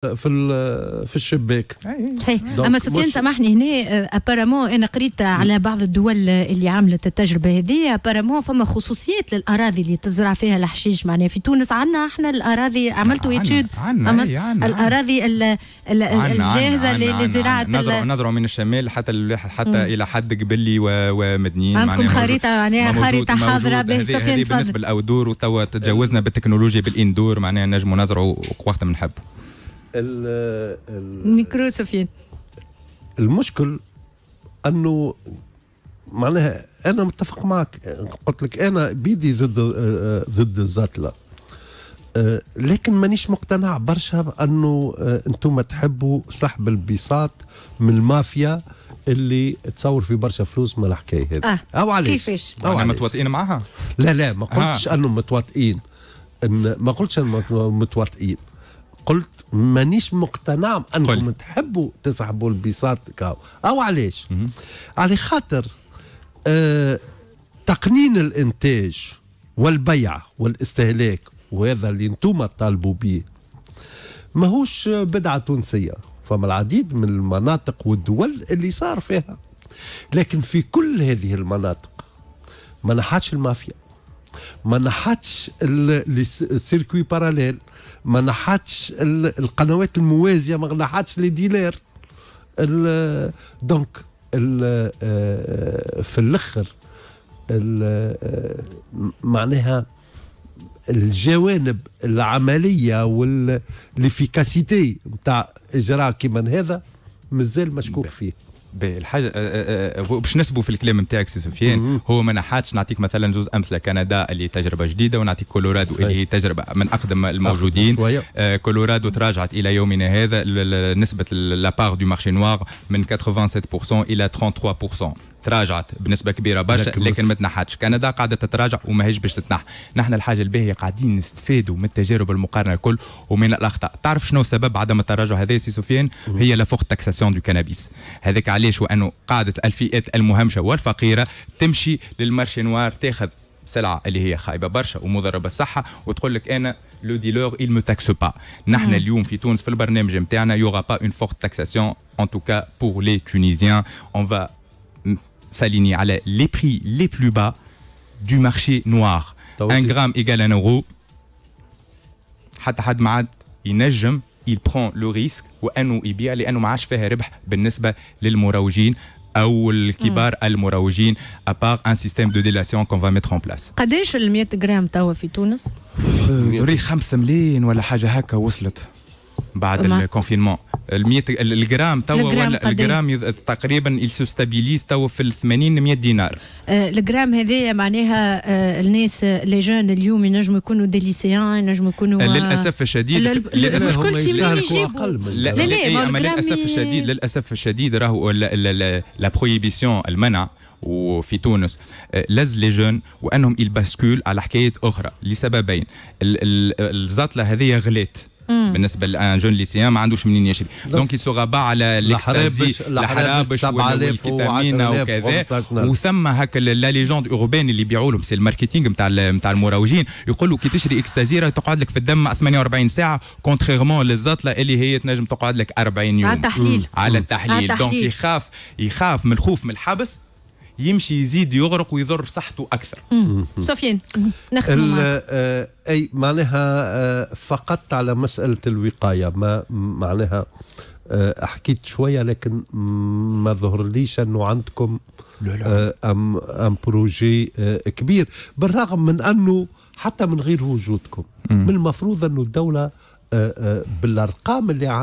في في الشباك صحيح اما سفيان سامحني هنا ابارامون آه، انا قريت على بعض الدول اللي عملت التجربه هذه ابارامون فما خصوصيات للاراضي اللي تزرع فيها الحشيش معناها في تونس عندنا احنا الاراضي عملتوا ايتود الاراضي الجاهزه لزراعه نزرعوا نزرعوا من الشمال حتى حتى الى حد قبلي ومدنيين عندكم خريطه معناها خريطه حاضره به سفيان بالنسبه للاودور وتوا تجاوزنا بالتكنولوجيا بالاندور معناها نجموا نزرعوا وقت ما نحبوا سفيان المشكل انه معناها انا متفق معك قلت لك انا بيدي ضد ضد الزتله أه، لكن مانيش مقتنع برشا انه أه، انتم تحبوا سحب البساط من المافيا اللي تصور في برشا فلوس من الحكايه هذه آه. او علاش كيفاش او عليش. متواطئين معاها لا لا ما قلتش آه. انهم متواطئين إن ما قلتش انهم متواطئين قلت مانيش مقتنع انكم تحبوا تسحبوا البساط كاو او علاش على خاطر آه تقنين الانتاج والبيع والاستهلاك وهذا اللي انتم طالبوا به ماهوش بدعه تونسيه فما العديد من المناطق والدول اللي صار فيها لكن في كل هذه المناطق ما نحاتش المافيا ما نحاتش السيركوي باراليل ما نحتش القنوات الموازيه ما نحتش لي ديلير دونك آه، في الاخر آه، معناها الجوانب العمليه والافيكاسيتي نتاع اجراء كيما هذا مازال مشكوك فيه الحاجه باش نسبوا في الكلام نتاعك سي سفيان هو ما نحاتش نعطيك مثلا جزء امثله كندا اللي تجربه جديده ونعطيك كولورادو اللي هي تجربه من اقدم الموجودين آه كولورادو تراجعت الى يومنا هذا نسبه لابار دو مارشي نوار من 87% الى 33% تراجعت بنسبة كبيرة برشا لكن ما تنحتش كندا قاعدة تتراجع وما هيش باش تتنح نحن الحاجة الباهية قاعدين نستفادوا من التجارب المقارنة الكل ومن الأخطاء تعرف شنو سبب عدم التراجع هذا سي سفيان هي لا فوغ تاكساسيون دو كانابيس هذاك علاش وانه قاعده الفئات المهمشه والفقيره تمشي للمارشي نوار تاخذ سلعه اللي هي خايبه برشا ومضربه بالصحه وتقول لك انا لو ديلور il me taxe با نحن اليوم في تونس في البرنامج نتاعنا يوغا با اون فورت تاكساسيون ان توكا بور لي تونيزيان اون فا ساليني على لي بري لي بلو با دو مارشي نوار ان غرام ايكال ان اورو حتى حد ما عاد ينجم يبرون لو ريسك وانه يبيع لانه ما عادش فيها ربح بالنسبه للمروجين او الكبار مم. المروجين ابار ان سيستيم دو ديلاسيون كون فا ميتر اون بلاس قداش ال 100 غرام توا في تونس؟ دوري 5 ملايين ولا حاجه هكا وصلت بعد الكونفينمون ال الجرام تو الجرام تقريبا تقريبا ستابيليز تو في 80 100 دينار أه، الجرام هذايا معناها أه، الناس لي جون اليوم ينجموا يكونوا دي ليسيان ينجموا يكونوا للاسف أه، الشديد للاسف الشديد لا لا للاسف إيه، الشديد للاسف الشديد راهو لا بروهيبيسيون المنع وفي تونس لز لي جون وانهم الباسكول على حكايه اخرى لسببين الزطله هذه غلات مم. بالنسبه لان جون ليسيان ما عندوش منين يشري دونك يسوغا باع على الاكستازي الحرابش والكيتامين وكذا وثم هكا لا ليجوند اوروبين اللي يبيعوا لهم سي الماركتينغ نتاع نتاع المروجين يقول كي تشري اكستازي راه تقعد لك في الدم 48 ساعه كونتريرمون للزطله اللي هي تنجم تقعد لك 40 يوم على التحليل على التحليل دونك يخاف يخاف من الخوف من الحبس يمشي يزيد يغرق ويضر صحته اكثر سفيان نخدم آه، اي معناها آه، فقط على مساله الوقايه ما معناها آه، حكيت شويه لكن ما ظهر ليش انه عندكم ام ام بروجي كبير بالرغم من انه حتى من غير وجودكم من المفروض انه الدوله بالارقام اللي